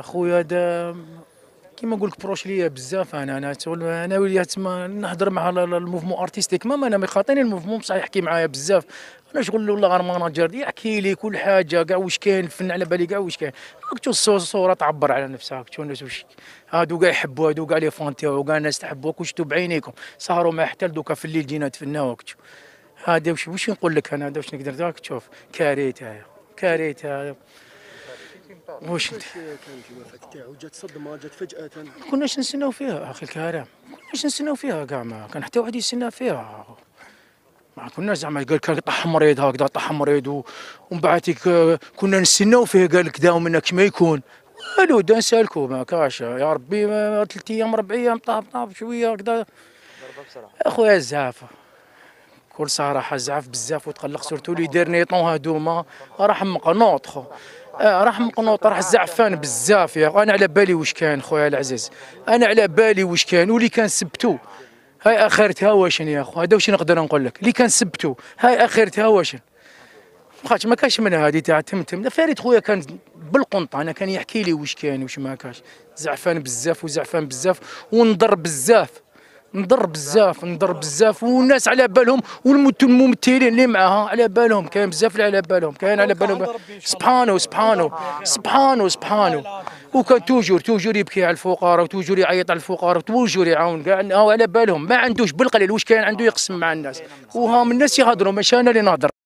خويا هذا كيما نقول لك بروش ليا بزاف انا انا انا وليت نهضر مع الموفمون ارتستيك ما انا خاطيني الموفمون بصح يحكي معايا بزاف انا شغل والله غير ماناجر يحكي لي كل حاجه كاع واش كاين الفن على بالي كاع واش كاين كتو الصوره تعبر على نفسها كتو الناس واش هادو كاع يحبوا هادو كاع لي فونتي تاعو كاع الناس تحبوا كنتو بعينيكم سهروا معاه حتى لدوكا في الليل جينا تفناو كتو هذا واش واش نقول لك انا هذا واش نقدر تشوف كارثه كارثه واش كانت الوفاه تاعو جات صدمه جات فجاه ما كناش نسناو فيها اخي الكريم ما كناش نسناو فيها كاع ما كان حتى واحد يستنى فيها ما كناش زعما قال كان طاح مريض هكذا طاح مريض ومن بعد كنا نسناو فيه قال لك داو منك ما يكون والو دا نسالكو ما كاش يا ربي ثلاث ايام ربع ايام طاب طاب شويه هكذا اخويا الزعافه كل صراحه زعف بزاف وتقلق سورتو اللي دارني طون هادوما راه حمق خو آه راح مقنوط راح زعفان بزاف يا انا على بالي واش كان خويا العزيز انا على بالي واش كان واللي كان سبتو هاي اخرتها واشن يا خو هذا واش نقدر نقول لك اللي كان سبتو هاي اخرتها واشن مخاش ما كاش منها هذه تاع تمتم فريد خويا كان بالقنطه انا كان يحكي لي واش كان واش ما كاش زعفان بزاف وزعفان بزاف ونضر بزاف نضر بزاف نضر بزاف والناس على بالهم والممثلين اللي معاها على بالهم كاين بزاف اللي على بالهم كاين على بالهم سبحانه سبحانه سبحانه سبحانه وكان توجور توجور يبكي على الفقراء وتوجور يعيط على الفقراء وتوجور يعاون كاع على بالهم ما عندوش بالقليل واش كاين عنده يقسم مع الناس وهم الناس يهضروا ماشي انا اللي نهضر